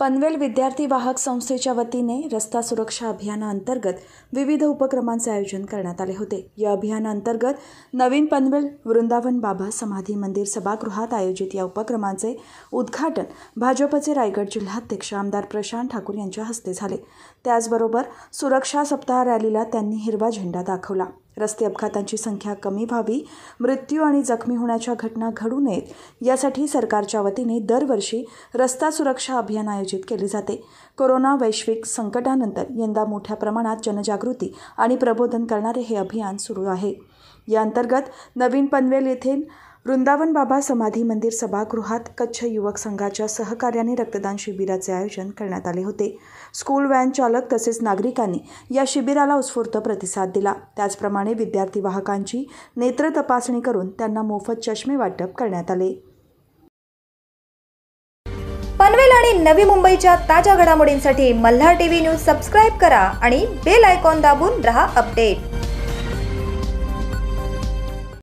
पनवेल विद्यार्थी वाहक संस्थेच्या वतीने रस्ता सुरक्षा अभियानाअंतर्गत विविध उपक्रमांचे आयोजन करण्यात आले होते या अभियानाअंतर्गत नवीन पनवेल वृंदावन बाबा समाधी मंदिर सभागृहात आयोजित या उपक्रमांचे उद्घाटन भाजपचे रायगड जिल्हाध्यक्ष आमदार प्रशांत ठाकूर यांच्या हस्ते झाले त्याचबरोबर सुरक्षा सप्ताह रॅलीला त्यांनी हिरवा झेंडा दाखवला रस्ते अपघातांची संख्या कमी व्हावी मृत्यू आणि जखमी होण्याच्या घटना घडू नयेत यासाठी सरकारच्या वतीने दरवर्षी रस्ता सुरक्षा अभियान आयोजित केले जाते कोरोना वैश्विक संकटानंतर यंदा मोठ्या प्रमाणात जनजागृती आणि प्रबोधन करणारे हे अभियान सुरू आहे या अंतर्गत नवीन पनवेल येथील वृंदावन बाबा समाधी मंदिर सभागृहात कच्छ युवक संघाच्या सहकार्याने रक्तदान शिबिराचे आयोजन करण्यात आले होते स्कूल व्हॅन चालक तसेच नागरिकांनी या शिबिराला उत्स्फूर्त प्रतिसाद दिला त्याचप्रमाणे विद्यार्थी वाहकांची नेत्र तपासणी करून त्यांना मोफत चष्मे वाटप करण्यात आले पनवेल आणि नवी मुंबईच्या ताज्या घडामोडींसाठी मल्हार टीव्ही न्यूज सबस्क्राईब करा आणि बेल आयकॉन दाबून रहा अपडेट